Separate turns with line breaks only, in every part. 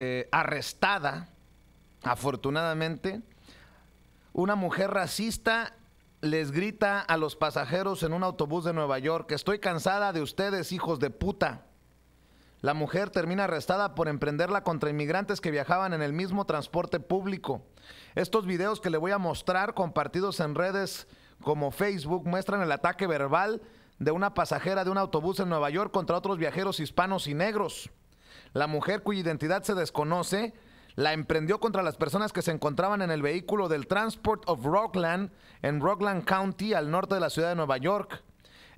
Eh, arrestada, afortunadamente, una mujer racista les grita a los pasajeros en un autobús de Nueva York, estoy cansada de ustedes, hijos de puta. La mujer termina arrestada por emprenderla contra inmigrantes que viajaban en el mismo transporte público. Estos videos que le voy a mostrar, compartidos en redes como Facebook, muestran el ataque verbal de una pasajera de un autobús en Nueva York contra otros viajeros hispanos y negros. La mujer cuya identidad se desconoce la emprendió contra las personas que se encontraban en el vehículo del Transport of Rockland en Rockland County, al norte de la ciudad de Nueva York.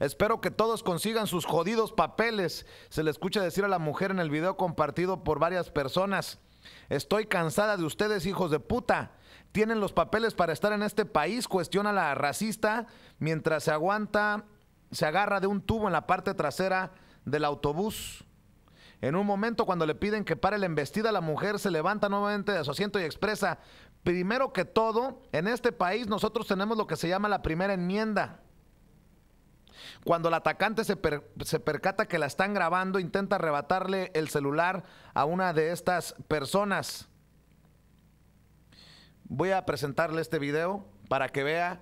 Espero que todos consigan sus jodidos papeles, se le escucha decir a la mujer en el video compartido por varias personas. Estoy cansada de ustedes, hijos de puta. Tienen los papeles para estar en este país, cuestiona la racista, mientras se aguanta, se agarra de un tubo en la parte trasera del autobús. En un momento cuando le piden que pare la embestida, la mujer se levanta nuevamente de su asiento y expresa, primero que todo, en este país nosotros tenemos lo que se llama la primera enmienda. Cuando el atacante se, se, percata que la están grabando, intenta arrebatarle el celular a una de estas personas. Voy a presentarle este video para que vea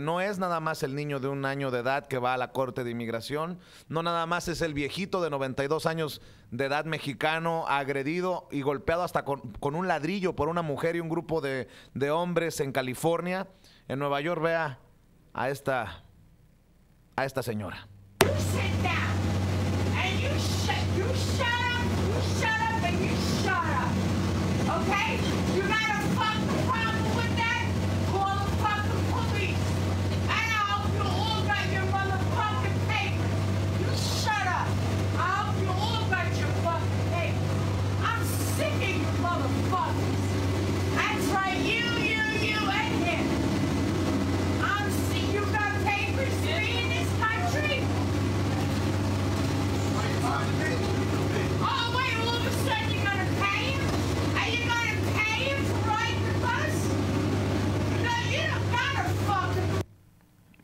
no es nada más el niño de un año de edad que va a la Corte de Inmigración, no nada más es el viejito de 92 años de edad mexicano agredido y golpeado hasta con, un ladrillo por una mujer y un grupo de, de hombres en California. En Nueva York, vea a esta, a esta señora.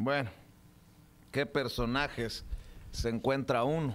Bueno, ¿qué personajes se encuentra uno?